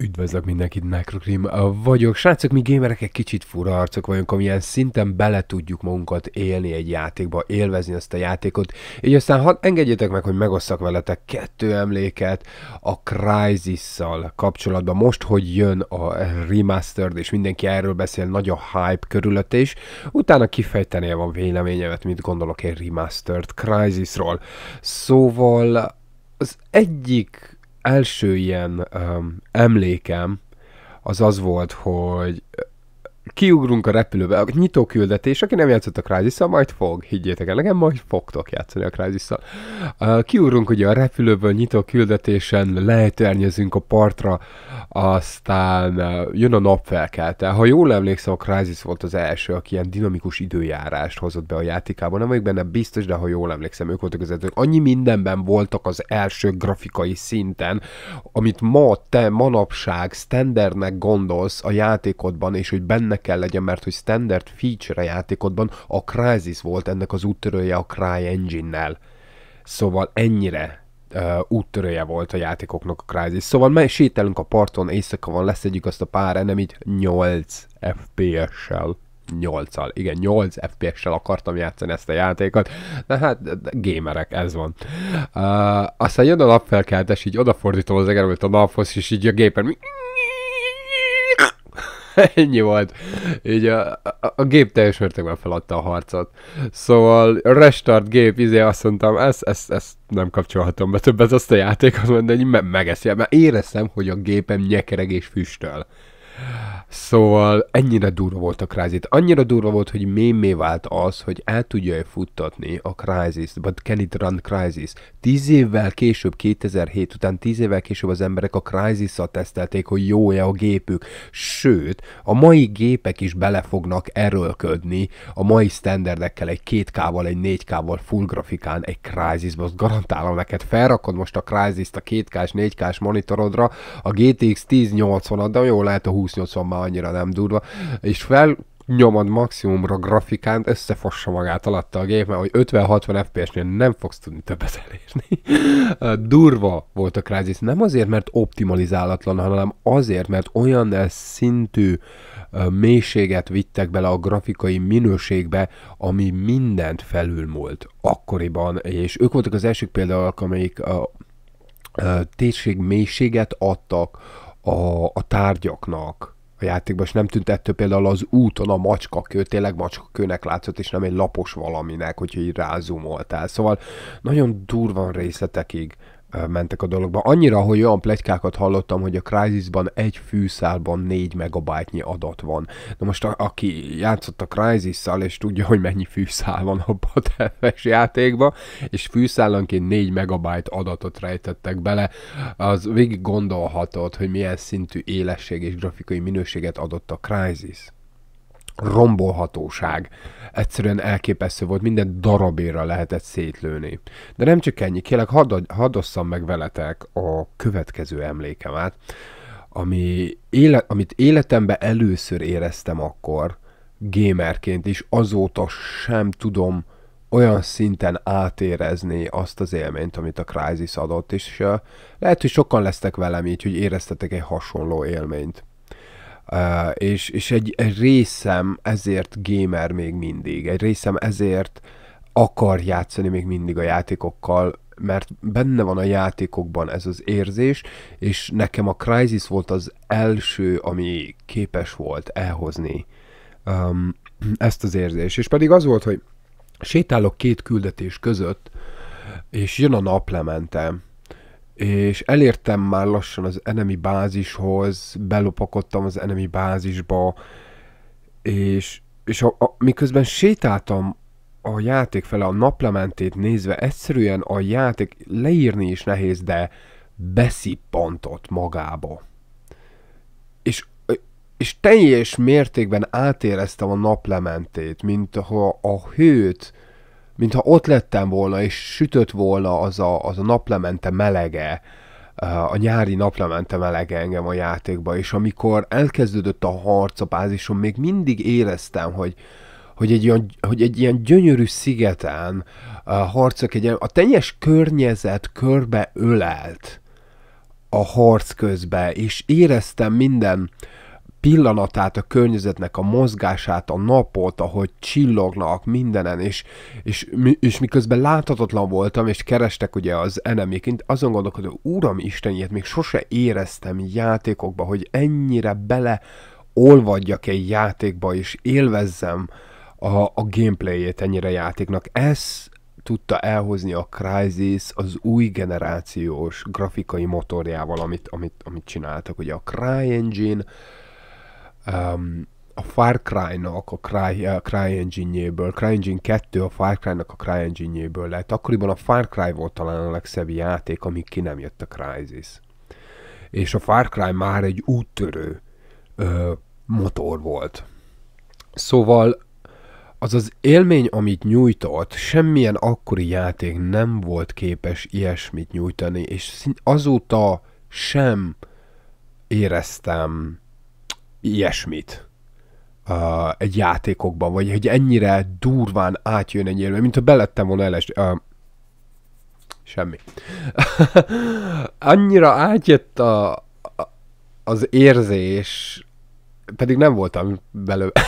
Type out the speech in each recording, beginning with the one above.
Üdvözlök mindenkit, Necrocrim vagyok. Srácok, mi gamerek egy kicsit fura arcok vagyunk, amilyen szinten bele tudjuk magunkat élni egy játékba, élvezni azt a játékot. Így aztán ha engedjétek meg, hogy megosszak veletek kettő emléket a crysis kapcsolatban. Most, hogy jön a remastered, és mindenki erről beszél, nagy a hype körülött, és utána kifejteni a véleményemet, mit gondolok én remastered Crysis-ról. Szóval az egyik első ilyen um, emlékem az az volt, hogy kiugrunk a repülőbe, a nyitó küldetés, aki nem játszott a crysis majd fog, higgyétek el nekem, majd fogtok játszani a crysis uh, Kiugrunk ugye a repülőből nyitó küldetésen, leheternyezünk a partra, aztán uh, jön a napfelkelte. Ha jól emlékszem, a Crysis volt az első, aki ilyen dinamikus időjárást hozott be a játékában. Nem vagyok benne biztos, de ha jól emlékszem, ők voltak az előtt. Annyi mindenben voltak az első grafikai szinten, amit ma te manapság standardnek gondolsz a játékodban, és hogy benne kell legyen, mert hogy standard feature játékodban a Crysis volt ennek az úttörője a CryEngine-nel. Szóval ennyire uh, úttörője volt a játékoknak a Crysis. Szóval mely sétálunk a parton, éjszaka van, leszedjük azt a pár enemit 8 FPS-sel. 8-al. Igen, 8 FPS-sel akartam játszani ezt a játékot. Na hát, gamerek ez van. Uh, aztán jön a napfelkeltes, így odafordítom az egerőt a naphoz, és így a gépen, mi- ennyi volt. Így a, a, a gép teljes mértékben feladta a harcot. Szóval restart gép, izé azt mondtam, ezt, ezt, ezt nem kapcsolhatom be többet azt a játékot, mert me- megeszi. Mert éreztem, hogy a gépem nyekereg és füstöl. Szóval ennyire durva volt a Crysis. Annyira durva volt, hogy mémé vált az, hogy el tudja-e futtatni a Crysis, but can it run Crysis? Tíz évvel később, 2007 után, tíz évvel később az emberek a crysis tesztelték, hogy jó-e a gépük. Sőt, a mai gépek is bele fognak erőlködni a mai standardekkel, egy 2K-val, egy 4K-val full grafikán, egy Crysis-ba. Azt garantálom neked, felrakod most a crysis a 2K-s, 4K-s monitorodra, a GTX 1080-at, de jó lehet a 2080 már ha annyira nem durva, és fel nyomod maximumra grafikánt, összefossa magát alatta a gép, mert hogy 50-60 FPS-nél nem fogsz tudni többet elérni. Durva volt a Crysis, nem azért, mert optimalizálatlan, hanem azért, mert olyan szintű mélységet vittek bele a grafikai minőségbe, ami mindent felülmúlt akkoriban, és ők voltak az első például, amelyik a, a térség mélységet adtak a, a tárgyaknak, a játékban, és nem tűnt ettől például az úton a macska kő, tényleg macska kőnek látszott, és nem egy lapos valaminek, hogyha így rázumoltál. Szóval nagyon durvan részletekig mentek a dologba. Annyira, hogy olyan pletykákat hallottam, hogy a Crysis-ban egy fűszálban 4 megabájtnyi adat van. Na most a, aki játszott a crysis és tudja, hogy mennyi fűszál van a Battlefield játékban, és fűszálanként 4 megabájt adatot rejtettek bele, az végig gondolhatod, hogy milyen szintű élesség és grafikai minőséget adott a Crysis rombolhatóság. Egyszerűen elképesztő volt, minden darabéra lehetett szétlőni. De nem csak ennyi, kérlek, hadd, hadd osszam meg veletek a következő emlékemet, ami éle, amit életemben először éreztem akkor, gamerként is, azóta sem tudom olyan szinten átérezni azt az élményt, amit a Crysis adott, és uh, lehet, hogy sokan lesztek velem így, hogy éreztetek egy hasonló élményt. Uh, és, és egy, egy részem ezért gamer még mindig, egy részem ezért akar játszani még mindig a játékokkal, mert benne van a játékokban ez az érzés, és nekem a Crisis volt az első, ami képes volt elhozni um, ezt az érzés. És pedig az volt, hogy sétálok két küldetés között, és jön a naplemente, és elértem már lassan az enemi bázishoz, belopakodtam az enemi bázisba, és, és a, a, miközben sétáltam a játék fele, a naplementét nézve, egyszerűen a játék leírni is nehéz, de beszippantott magába. És, és teljes mértékben átéreztem a naplementét, mint ha a hőt mintha ott lettem volna, és sütött volna az a, az a naplemente melege, eh, a nyári naplemente melege engem a játékba, és amikor elkezdődött a harc a bázison, még mindig éreztem, hogy, hogy egy, olyan, hogy egy ilyen gyönyörű szigeten a eh, harcok, egy, a tenyes környezet körbe ölelt a harc közbe, és éreztem minden, uh, pillanatát, a környezetnek a mozgását, a napot, ahogy csillognak mindenen, és, és, és miközben láthatatlan voltam, és kerestek ugye az eneméként, azon gondolkodom, uram Isten, ilyet még sose éreztem játékokba, hogy ennyire bele olvadjak egy játékba, és élvezzem a, a gameplayét ennyire játéknak. Ez tudta elhozni a Crysis az új generációs grafikai motorjával, amit, amit, amit csináltak. Ugye a CryEngine um, a Far Cry-nak a Cry, uh, CryEngine-jéből, Engine 2 a Far Cry-nak a CryEngine-jéből lett. Akkoriban a Far Cry volt talán a legszebb játék, amíg ki nem jött a Crysis. És a Far Cry már egy úttörő uh, motor volt. Szóval az az élmény, amit nyújtott, semmilyen akkori játék nem volt képes ilyesmit nyújtani, és azóta sem éreztem ilyesmit uh, egy játékokban, vagy hogy ennyire durván átjön egy élmény, mint ha belettem volna LSD, uh, semmi. Annyira átjött a, a, az érzés, pedig nem voltam belőle.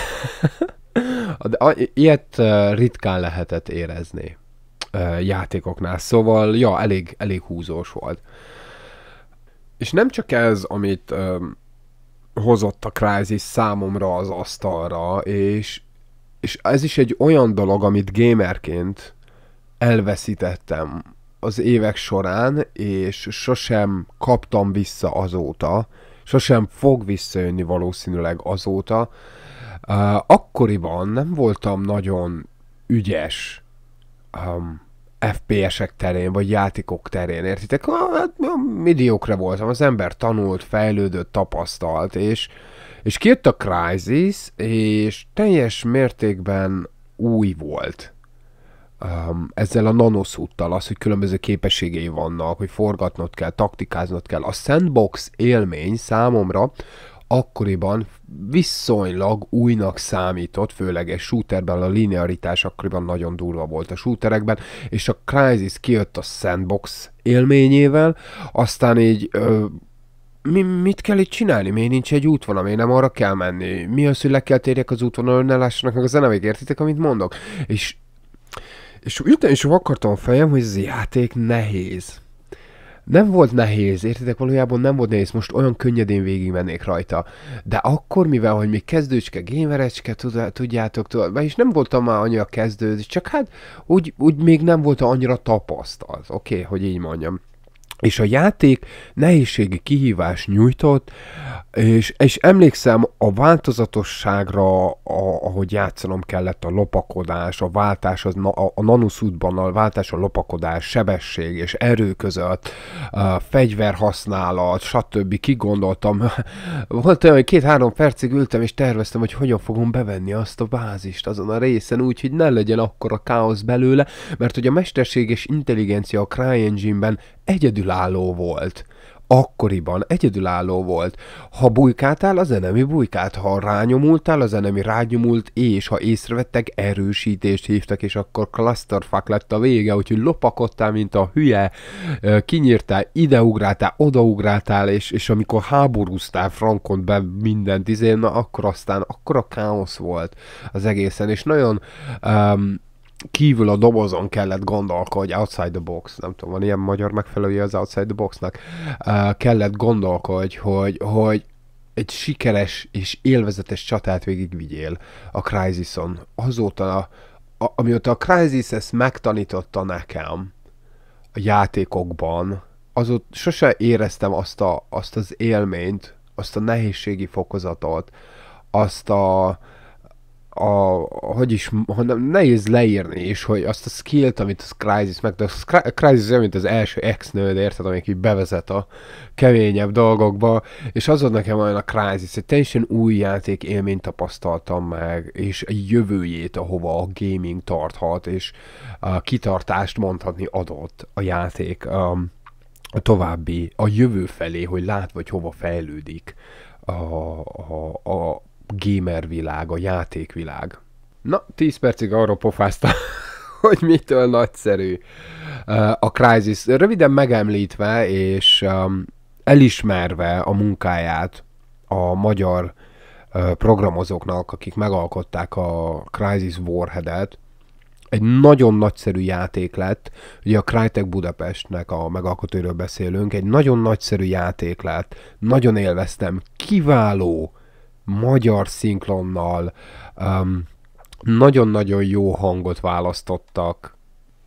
Ilyet ritkán lehetett érezni játékoknál, szóval ja, elég, elég húzós volt. És nem csak ez, amit hozott a Crysis számomra az asztalra, és, és ez is egy olyan dolog, amit gamerként elveszítettem az évek során, és sosem kaptam vissza azóta, sosem fog visszajönni valószínűleg azóta. Uh, akkoriban nem voltam nagyon ügyes um, FPS-ek terén, vagy játékok terén, értitek? Hát Midiókra voltam, az ember tanult, fejlődött, tapasztalt, és, és kijött a Crysis, és teljes mértékben új volt um, ezzel a nanoszúttal, az, hogy különböző képességei vannak, hogy forgatnod kell, taktikáznod kell. A sandbox élmény számomra akkoriban viszonylag újnak számított, főleg egy shooterben a linearitás akkoriban nagyon durva volt a shooterekben, és a Crysis kijött a sandbox élményével, aztán így ö, mi, mit kell itt csinálni? Miért nincs egy útvonal? Miért nem arra kell menni? Mi az, hogy le kell térjek az útvonalon, ne lássanak meg a zenevég, értitek, amit mondok? És és utána is akartam a fejem, hogy ez játék nehéz nem volt nehéz, értitek, valójában nem volt nehéz, most olyan könnyedén végigmennék rajta. De akkor, mivel, hogy még kezdőcske, gémerecske, tudjátok, tudjátok és nem voltam már annyira kezdő, csak hát úgy, úgy még nem voltam annyira tapasztalt, oké, okay, hogy így mondjam és a játék nehézségi kihívás nyújtott, és, és emlékszem a változatosságra, a, ahogy játszanom kellett a lopakodás, a váltás, az, a, a nanuszútban a váltás, a lopakodás, sebesség és erő között, a fegyverhasználat, stb. kigondoltam. Volt olyan, hogy két-három percig ültem és terveztem, hogy hogyan fogom bevenni azt a bázist azon a részen, úgy, hogy ne legyen akkor a káosz belőle, mert hogy a és intelligencia a CryEngine-ben egyedül egyedülálló volt akkoriban egyedülálló volt. Ha bujkáltál, az enemi bujkált, ha rányomultál, az enemi rányomult, és ha észrevettek, erősítést hívtak, és akkor clusterfuck lett a vége, úgyhogy lopakodtál, mint a hülye, kinyírtál, ideugráltál, odaugráltál, és, és amikor háborúztál frankon be mindent, izén, na akkor aztán, akkor a káosz volt az egészen, és nagyon um, kívül a dobozon kellett gondolkodni, outside the box, nem tudom, van ilyen magyar megfelelője az outside the boxnak, uh, kellett gondolkodni, hogy, hogy egy sikeres és élvezetes csatát végigvigyél a Crysis-on. Azóta, a, a, amióta a Crysis ezt megtanította nekem a játékokban, azóta sose éreztem azt, a, azt az élményt, azt a nehézségi fokozatot, azt a, a, hogy is, nehéz leírni és hogy azt a skillt, amit a Crysis meg, de a Crysis olyan, mint az első ex nőd, érted, amelyik így bevezet a keményebb dolgokba, és az ad nekem olyan a Crysis, egy teljesen új játék élményt tapasztaltam meg, és a jövőjét, ahova a gaming tarthat, és a kitartást mondhatni adott a játék a, um, a további, a jövő felé, hogy lát hogy hova fejlődik a, a, a, gamer világ, a játékvilág. Na, 10 percig arról pofáztam, hogy mitől nagyszerű eh, a Crysis. Röviden megemlítve és um, elismerve a munkáját a magyar eh, programozóknak, akik megalkották a Crysis Warhead-et, egy nagyon nagyszerű játék lett, ugye a Crytek Budapestnek a megalkotóról beszélünk, egy nagyon nagyszerű játék lett, nagyon élveztem, kiváló magyar szinklonnal, um, nagyon-nagyon jó hangot választottak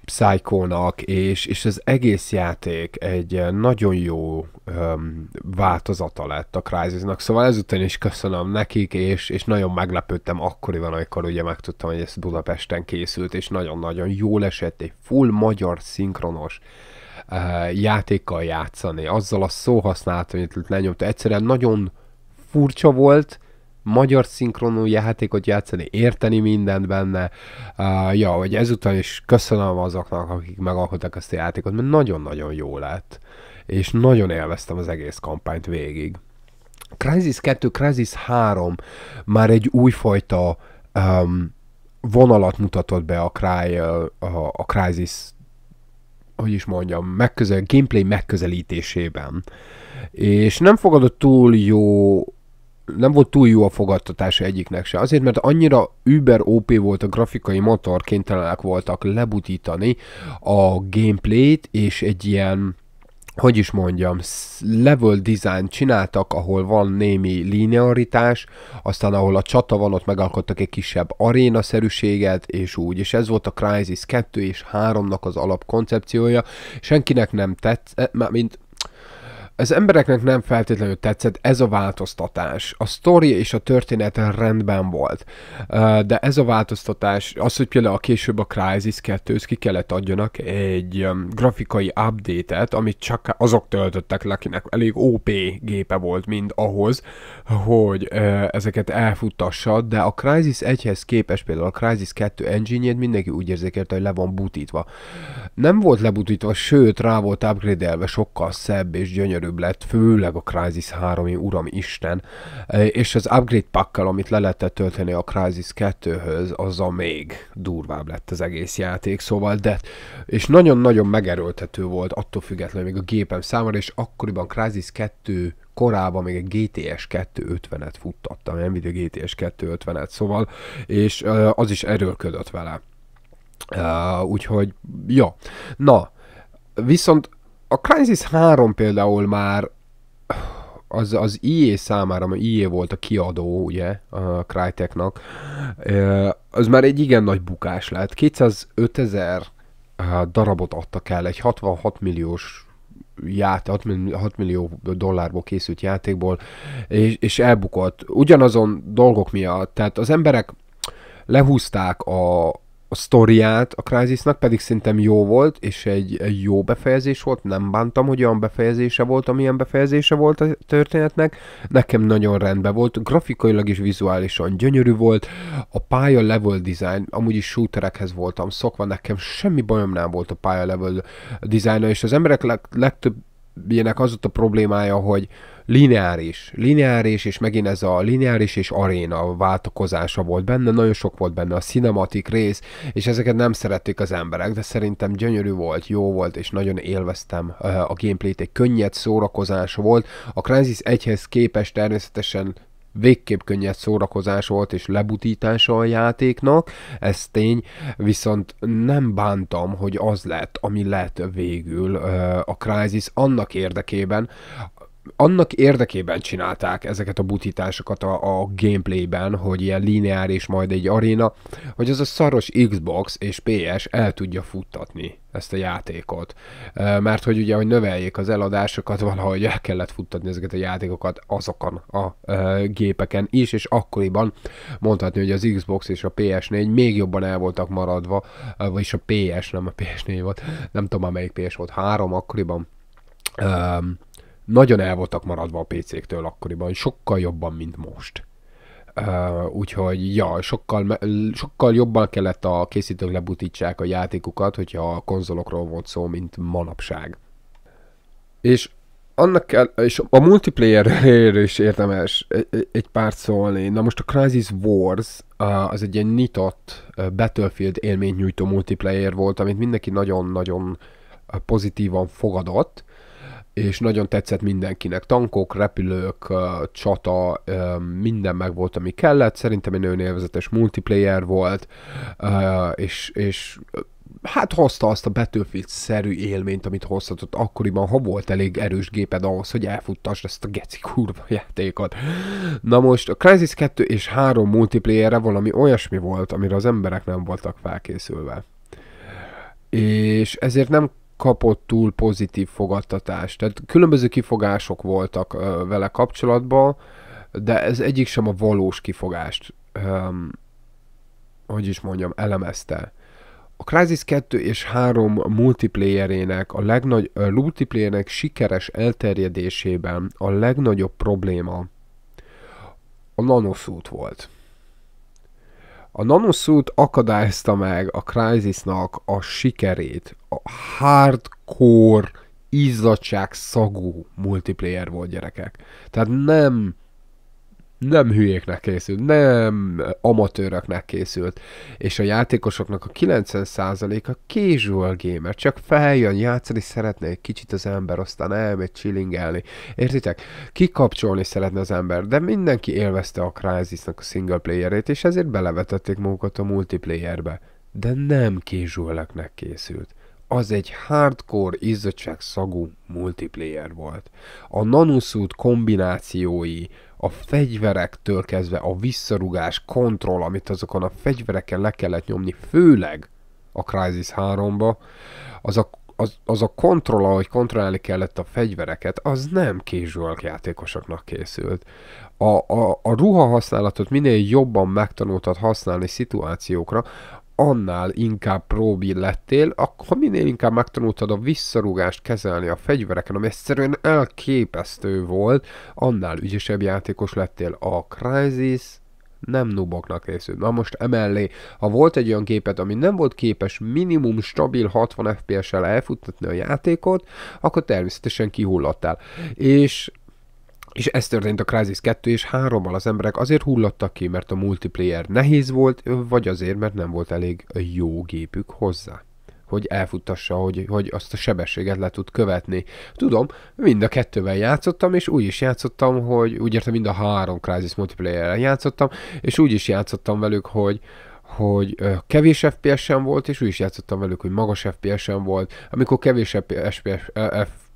psycho és, és az egész játék egy eh, nagyon jó um, változata lett a Crysis-nak, szóval ezután is köszönöm nekik, és, és nagyon meglepődtem akkoriban, amikor ugye megtudtam, hogy ez Budapesten készült, és nagyon-nagyon jó esett egy full magyar szinkronos uh, játékkal játszani, azzal a szóhasználat, amit lenyomta, egyszerűen nagyon furcsa volt, magyar szinkronú játékot játszani, érteni mindent benne. Uh, ja, hogy ezúttal is köszönöm azoknak, akik megalkották ezt a játékot, mert nagyon-nagyon jó lett. És nagyon élveztem az egész kampányt végig. Crisis 2, Crisis 3 már egy újfajta um, vonalat mutatott be a, Cry, a, a Crisis hogy is mondjam, megközel, gameplay megközelítésében. És nem fogadott túl jó nem volt túl jó a fogadtatása egyiknek se. Azért, mert annyira über OP volt a grafikai motor, kénytelenek voltak lebutítani a gameplayt, és egy ilyen hogy is mondjam, level design csináltak, ahol van némi linearitás, aztán ahol a csata van, ott megalkottak egy kisebb arénaszerűséget, és úgy. És ez volt a Crisis 2 és 3-nak az alapkoncepciója. Senkinek nem tetszett, mint az embereknek nem feltétlenül tetszett ez a változtatás. A sztori és a történet rendben volt, de ez a változtatás, az, hogy például a később a Crysis 2 ki kellett adjanak egy grafikai update-et, amit csak azok töltöttek le, akinek elég OP gépe volt mind ahhoz, hogy ezeket elfuttassa, de a Crysis 1-hez képest például a Crysis 2 engine mindenki úgy érzékelte, hogy le van butítva. Nem volt lebutítva, sőt rá volt upgrade sokkal szebb és gyönyörű erősebb lett, főleg a Crysis 3, uram Isten, e, és az upgrade pakkal, amit le lehetett tölteni a Crysis 2-höz, a még durvább lett az egész játék, szóval, de és nagyon-nagyon megerőltető volt attól függetlenül még a gépem számára, és akkoriban Crysis 2 korában még egy GTS 250-et futtattam, Nvidia GTS 250-et, szóval, és e, az is erőlködött vele. Uh, úgyhogy, ja. Na, viszont a Crysis 3 például már az, az IE számára, mert IE volt a kiadó, ugye, a Cryteknak, az már egy igen nagy bukás lett. 205 ezer darabot adtak el egy 66 milliós ját, 6 millió dollárból készült játékból, és, és elbukott. Ugyanazon dolgok miatt, tehát az emberek lehúzták a, a sztoriát a Crysisnak pedig szerintem jó volt, és egy, egy jó befejezés volt, nem bántam, hogy olyan befejezése volt, amilyen befejezése volt a történetnek, nekem nagyon rendben volt, grafikailag is vizuálisan gyönyörű volt, a pálya level design, amúgy is shooterekhez voltam szokva, nekem semmi bajom nem volt a pálya level design és az emberek leg, legtöbb ilyenek az ott a problémája, hogy lineáris, lineáris, és megint ez a lineáris és aréna váltakozása volt benne, nagyon sok volt benne a cinematik rész, és ezeket nem szerették az emberek, de szerintem gyönyörű volt, jó volt, és nagyon élveztem eh, a gameplayt, egy könnyed szórakozás volt. A Crysis 1-hez képest természetesen végképp könnyed szórakozás volt és lebutítása a játéknak, ez tény, viszont nem bántam, hogy az lett, ami lett végül a Crysis annak érdekében, annak érdekében csinálták ezeket a butításokat a, a gameplayben, hogy ilyen lineáris majd egy aréna, hogy az a szaros Xbox és PS el tudja futtatni ezt a játékot. Mert hogy ugye, hogy növeljék az eladásokat, valahogy el kellett futtatni ezeket a játékokat azokon a gépeken is, és akkoriban mondhatni, hogy az Xbox és a PS4 még jobban el voltak maradva, vagyis a PS, nem a PS4 volt, nem tudom amelyik melyik PS volt, három akkoriban. Um, nagyon el voltak maradva a PC-ktől akkoriban, sokkal jobban, mint most. Uh, úgyhogy, ja, sokkal, sokkal jobban kellett a készítők lebutítsák a játékukat, hogyha a konzolokról volt szó, mint manapság. És annak kell, és a multiplayer is érdemes e-, e-, egy pár szólni. Na most a Crisis Wars az egy ilyen nyitott e, Battlefield élménynyújtó multiplayer volt, amit mindenki nagyon-nagyon pozitívan fogadott, és nagyon tetszett mindenkinek. Tankok, repülők, csata, minden meg volt, ami kellett. Szerintem egy nagyon élvezetes multiplayer volt, és, és hát hozta azt a Battlefield-szerű élményt, amit hozhatott akkoriban, ha volt elég erős géped ahhoz, hogy elfuttasd ezt a geci kurva játékot. Na most a Crysis 2 és 3 multiplayerre valami olyasmi volt, amire az emberek nem voltak felkészülve. És ezért nem kapott túl pozitív fogadtatást. Tehát különböző kifogások voltak vele kapcsolatban, de ez egyik sem a valós kifogást, um, hogy is mondjam, elemezte. A Crysis 2 és 3 multiplayerének, a legnagy a multiplayerének sikeres elterjedésében a legnagyobb probléma a nanoszút volt. A nanosuit akadályozta meg a crysis a sikerét. A hardcore, izzadság szagú multiplayer volt gyerekek. Tehát nem nem hülyéknek készült, nem amatőröknek készült, és a játékosoknak a 90%-a casual gamer, csak feljön, játszani szeretne egy kicsit az ember, aztán elmegy chillingelni, értitek? Kikapcsolni szeretne az ember, de mindenki élvezte a crysis a single playerét, és ezért belevetették magukat a multiplayerbe. De nem casual készült az egy hardcore izzadság szagú multiplayer volt. A nanuszút kombinációi, a fegyverektől kezdve a visszarugás, kontroll, amit azokon a fegyvereken le kellett nyomni, főleg a Crysis 3-ba, az a az, az a kontroll, ahogy kontrollálni kellett a fegyvereket, az nem casual játékosoknak készült. A, a, a ruha használatot minél jobban megtanultad használni szituációkra, annál inkább próbi lettél, akkor minél inkább megtanultad a visszarúgást kezelni a fegyvereken, ami egyszerűen elképesztő volt, annál ügyesebb játékos lettél a Crysis, nem nuboknak részül. Na most emellé, ha volt egy olyan képet, ami nem volt képes minimum stabil 60 FPS-el elfuttatni a játékot, akkor természetesen kihullottál. És és ez történt a Crysis 2 és 3-mal, az emberek azért hullottak ki, mert a multiplayer nehéz volt, vagy azért, mert nem volt elég jó gépük hozzá hogy elfuttassa, hogy, hogy azt a sebességet le tud követni. Tudom, mind a kettővel játszottam, és úgy is játszottam, hogy úgy értem, mind a három Crysis multiplayer játszottam, és úgy is játszottam velük, hogy, hogy kevés FPS-en volt, és úgy is játszottam velük, hogy magas FPS-en volt. Amikor kevés FPS,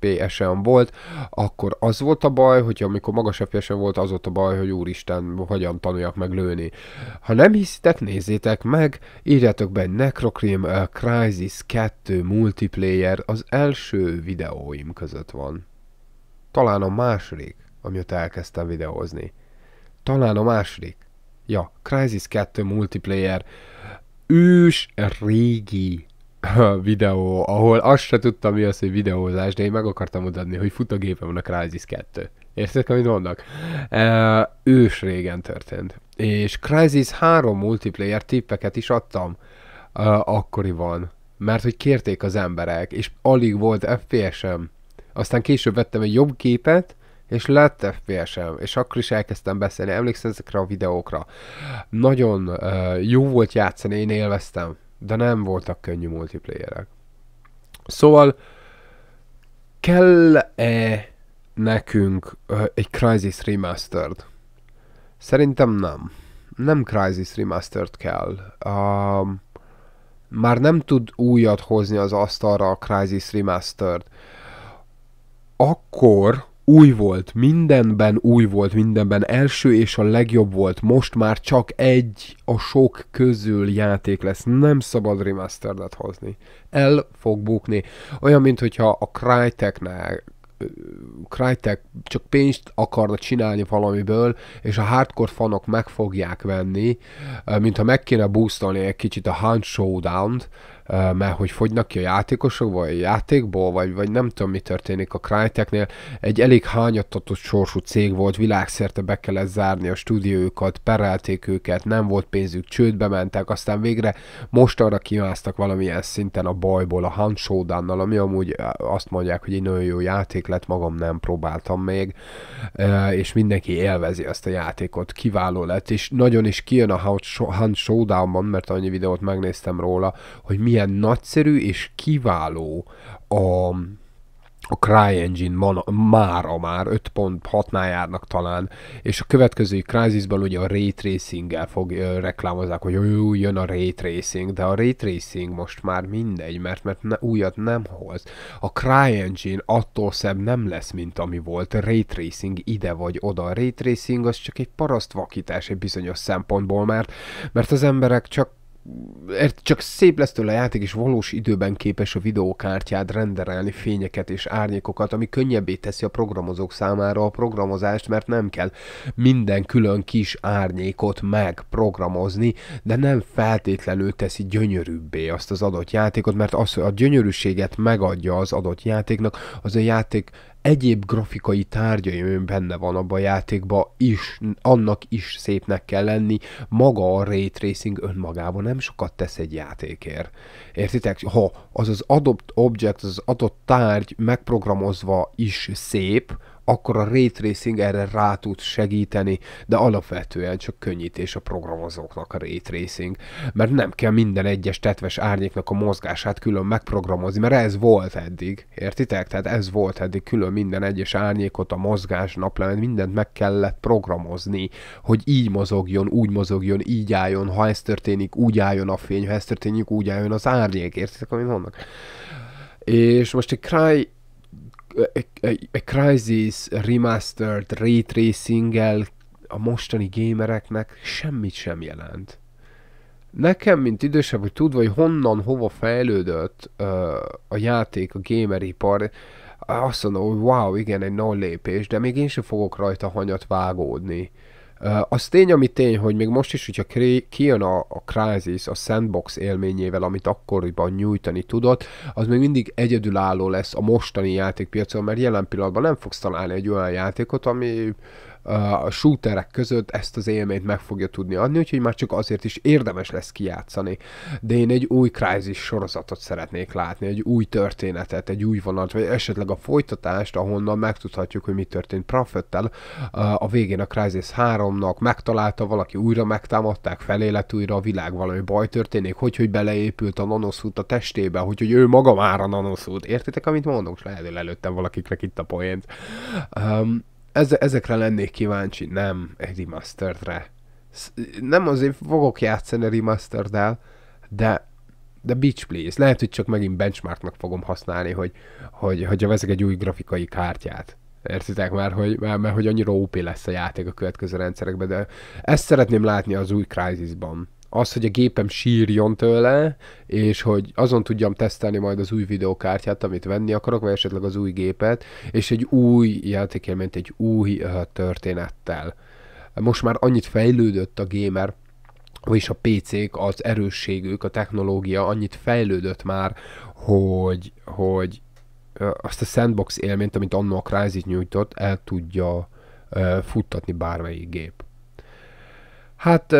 FPS-en volt, akkor az volt a baj, hogy amikor magas FPS-en volt, az volt a baj, hogy úristen, hogyan tanuljak meg lőni. Ha nem hiszitek, nézzétek meg, írjátok be Necrocream a uh, eh, Crisis 2 multiplayer, az első videóim között van. Talán a második, amit elkezdtem videózni. Talán a második. Ja, Crisis 2 multiplayer. Ős régi videó, ahol azt se tudtam, mi az, hogy videózás, de én meg akartam mutatni, hogy fut a gépem a Crysis 2. Érted, amit mondnak? E, ős régen történt. És Crysis 3 multiplayer tippeket is adtam e, akkoriban, mert hogy kérték az emberek, és alig volt FPS-em. Aztán később vettem egy jobb képet, és lett FPS-em, és akkor is elkezdtem beszélni, emlékszem ezekre a videókra. Nagyon e, jó volt játszani, én élveztem de nem voltak könnyű multiplayerek. Szóval kell-e nekünk uh, egy Crisis Remastered? Szerintem nem. Nem Crisis Remastered kell. Uh, már nem tud újat hozni az asztalra a Crisis Remastered. Akkor, új volt, mindenben új volt, mindenben első és a legjobb volt. Most már csak egy a sok közül játék lesz. Nem szabad remastered hozni. El fog bukni. Olyan, mint hogyha a Cryteknek Crytek csak pénzt akarna csinálni valamiből, és a hardcore fanok meg fogják venni, mintha meg kéne boostolni egy kicsit a Hunt Showdown-t, mert hogy fogynak ki a játékosok, vagy a játékból, vagy, vagy nem tudom, mi történik a Cryteknél. Egy elég hányattatott sorsú cég volt, világszerte be kellett zárni a stúdiójukat, perelték őket, nem volt pénzük, csődbe mentek, aztán végre most arra kimásztak valamilyen szinten a bajból, a Hunt Showdown-nal, ami amúgy azt mondják, hogy egy nagyon jó játék lett, magam nem próbáltam még, és mindenki élvezi ezt a játékot, kiváló lett, és nagyon is kijön a Hunt Showdown-ban, mert annyi videót megnéztem róla, hogy milyen ilyen nagyszerű és kiváló a, a CryEngine már mára már 5.6-nál járnak talán, és a következő Crysisban ugye a Ray tracing fog ö, reklámozzák, hogy jó, jön a Ray Tracing, de a Ray Tracing most már mindegy, mert, mert ne, újat nem hoz. A CryEngine attól szebb nem lesz, mint ami volt, a Ray Tracing ide vagy oda. A Ray Tracing az csak egy paraszt vakítás egy bizonyos szempontból, mert, mert az emberek csak csak szép lesz tőle a játék, és valós időben képes a videókártyád renderelni fényeket és árnyékokat, ami könnyebbé teszi a programozók számára a programozást, mert nem kell minden külön kis árnyékot megprogramozni, de nem feltétlenül teszi gyönyörűbbé azt az adott játékot, mert az, hogy a gyönyörűséget megadja az adott játéknak, az a játék egyéb grafikai tárgyaim benne van a játékba, is, annak is szépnek kell lenni, maga a ray tracing önmagában nem sokat tesz egy játékért. Értitek? Ha az az adott object, az adott tárgy megprogramozva is szép, akkor a ray tracing erre rá tud segíteni, de alapvetően csak könnyítés a programozóknak a ray tracing, mert nem kell minden egyes tetves árnyéknak a mozgását külön megprogramozni, mert ez volt eddig, értitek? Tehát ez volt eddig külön minden egyes árnyékot, a mozgás, naplemet, mindent meg kellett programozni, hogy így mozogjon, úgy mozogjon, így álljon, ha ez történik, úgy álljon a fény, ha ez történik, úgy álljon az árnyék, értitek, amit mondnak? És most egy Cry egy, crisis Remastered Ray tracing a mostani gamereknek semmit sem jelent. Nekem, mint idősebb, hogy tudva, hogy honnan, hova fejlődött uh, a játék, a gameripar, azt mondom, hogy wow, igen, egy nagy lépés, de még én sem fogok rajta hanyat vágódni. Uh, az tény, ami tény, hogy még most is, hogyha kijön a, a Crysis a sandbox élményével, amit akkoriban nyújtani tudott, az még mindig egyedülálló lesz a mostani játékpiacon, mert jelen pillanatban nem fogsz találni egy olyan játékot, ami a shooterek között ezt az élményt meg fogja tudni adni, úgyhogy már csak azért is érdemes lesz kijátszani. De én egy új Crysis sorozatot szeretnék látni, egy új történetet, egy új vonat, vagy esetleg a folytatást, ahonnan megtudhatjuk, hogy mi történt Profettel A végén a Crysis 3-nak megtalálta valaki, újra megtámadták, felélet újra, a világ valami baj történik, hogy, hogy beleépült a nanoszút a testébe, hogy, hogy ő maga már a nanoszút. Értitek, amit mondok? És lehet, előttem valakiknek itt a poént. Um, ezekre lennék kíváncsi, nem egy remasteredre. Nem azért fogok játszani a remastereddel, de de bitch please. Lehet, hogy csak megint benchmarknak fogom használni, hogy, hogy, hogy vezek egy új grafikai kártyát. Értitek már, hogy, mert, mert hogy annyira OP lesz a játék a következő rendszerekben, de ezt szeretném látni az új Crysis-ban az, hogy a gépem sírjon tőle, és hogy azon tudjam tesztelni majd az új videókártyát, amit venni akarok, vagy esetleg az új gépet, és egy új játékélményt, egy új uh, történettel. Most már annyit fejlődött a gamer, vagyis a PC-k, az erősségük, a technológia annyit fejlődött már, hogy, hogy uh, azt a sandbox élményt, amit anno a Crysis nyújtott, el tudja uh, futtatni bármelyik gép. Hát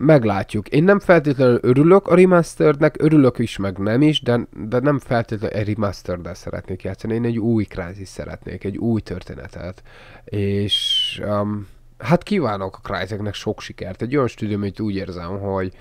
meglátjuk. Én nem feltétlenül örülök a remasternek, örülök is, meg nem is, de, de nem feltétlenül egy remasterdel szeretnék játszani. Én egy új krázis szeretnék, egy új történetet. És um, hát kívánok a Cryteknek sok sikert. Egy olyan stúdió, amit úgy érzem, hogy,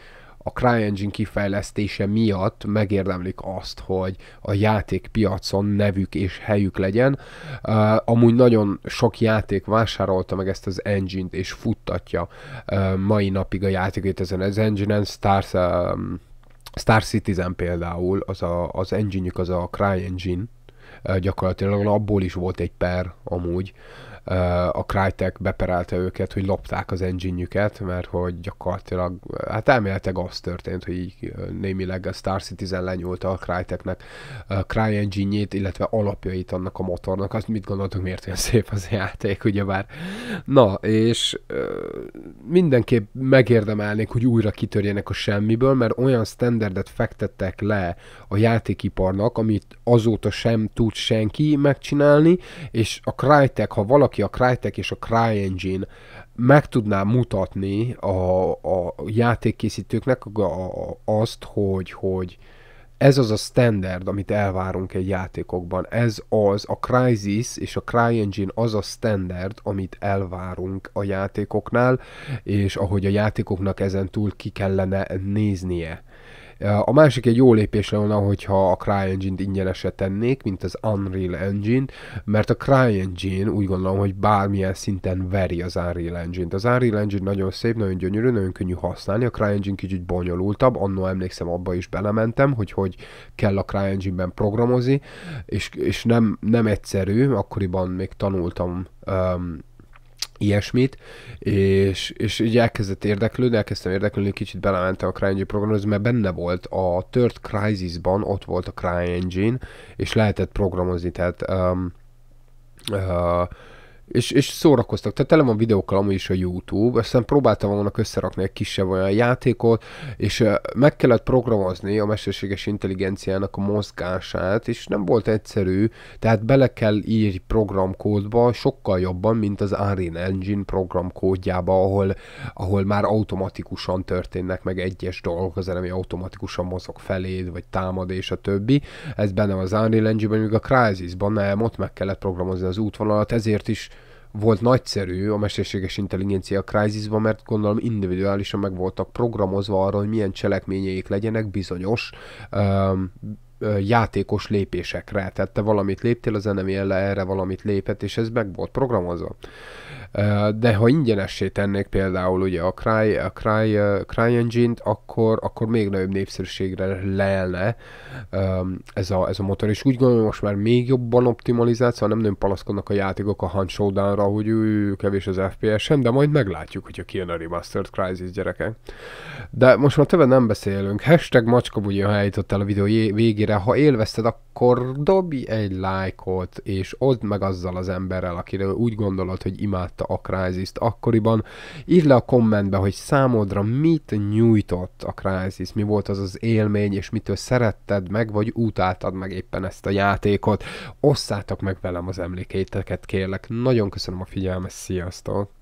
a CryEngine kifejlesztése miatt megérdemlik azt, hogy a játékpiacon nevük és helyük legyen. Uh, amúgy nagyon sok játék vásárolta meg ezt az engine-t, és futtatja uh, mai napig a játékét ezen az engine-en. Stars, um, Star Citizen például, az, a, az engine az a CryEngine, uh, gyakorlatilag abból is volt egy per amúgy, a Crytek beperelte őket, hogy lopták az enginejüket, mert hogy gyakorlatilag, hát elméletileg az történt, hogy így némileg a Star Citizen lenyúlta a Cryteknek a CryEngine-jét, illetve alapjait annak a motornak, azt mit gondoltok, miért olyan szép az játék, ugyebár. Na, és mindenképp megérdemelnék, hogy újra kitörjenek a semmiből, mert olyan standardet fektettek le a játékiparnak, amit azóta sem tud senki megcsinálni, és a Crytek, ha valaki aki a Crytek és a CryEngine meg tudná mutatni a, a játékkészítőknek azt, hogy, hogy ez az a standard, amit elvárunk egy játékokban. Ez az, a Crysis és a CryEngine az a standard, amit elvárunk a játékoknál, és ahogy a játékoknak ezen túl ki kellene néznie. A másik egy jó lépés lenne, hogyha a CryEngine-t ingyenesen tennék, mint az Unreal Engine, mert a CryEngine úgy gondolom, hogy bármilyen szinten veri az Unreal Engine-t. Az Unreal Engine nagyon szép, nagyon gyönyörű, nagyon könnyű használni, a CryEngine kicsit bonyolultabb, annó emlékszem abba is belementem, hogy hogy kell a CryEngine-ben programozni, és, és nem, nem egyszerű, akkoriban még tanultam um, ilyesmit, és, és így elkezdett érdeklődni, elkezdtem érdeklődni, kicsit belementem a CryEngine programozni mert benne volt a Third Crisis-ban ott volt a CryEngine, és lehetett programozni, tehát um, uh, és, és szórakoztak. Tehát tele van videókkal amúgy is a YouTube, aztán próbáltam volna összerakni egy kisebb olyan játékot, és meg kellett programozni a mesterséges intelligenciának a mozgását, és nem volt egyszerű, tehát bele kell írni programkódba sokkal jobban, mint az Arin Engine programkódjába, ahol, ahol már automatikusan történnek meg egyes dolgok, az elemi automatikusan mozog feléd, vagy támad, és a többi. Ez benne az Unreal Engine-ben, még a Crysis-ban nem, ott meg kellett programozni az útvonalat, ezért is volt nagyszerű a mesterséges intelligencia crisisban, mert gondolom individuálisan meg voltak programozva arra, hogy milyen cselekményeik legyenek bizonyos um, játékos lépésekre. Tehát te valamit léptél, az enemy erre valamit lépett, és ez meg volt programozva de ha ingyenessé tennék például ugye a Cry, a Cry, a Cry Engine-t, akkor, akkor még nagyobb népszerűségre lelne ez a, ez a motor, és úgy gondolom most már még jobban szóval nem nagyon palaszkodnak a játékok a Hunt showdown hogy ő kevés az FPS-en, de majd meglátjuk, hogyha kijön a Remastered Crisis gyerekek. De most már többen nem beszélünk. Hashtag macska ha el a videó végére, ha élvezted, akkor dobj egy lájkot, és oszd meg azzal az emberrel, akire úgy gondolod, hogy imád látta a Crysis-t akkoriban. Írd le a kommentbe, hogy számodra mit nyújtott a Crysis, mi volt az az élmény, és mitől szeretted meg, vagy utáltad meg éppen ezt a játékot. Osszátok meg velem az emlékeiteket, kérlek. Nagyon köszönöm a figyelmet, sziasztok!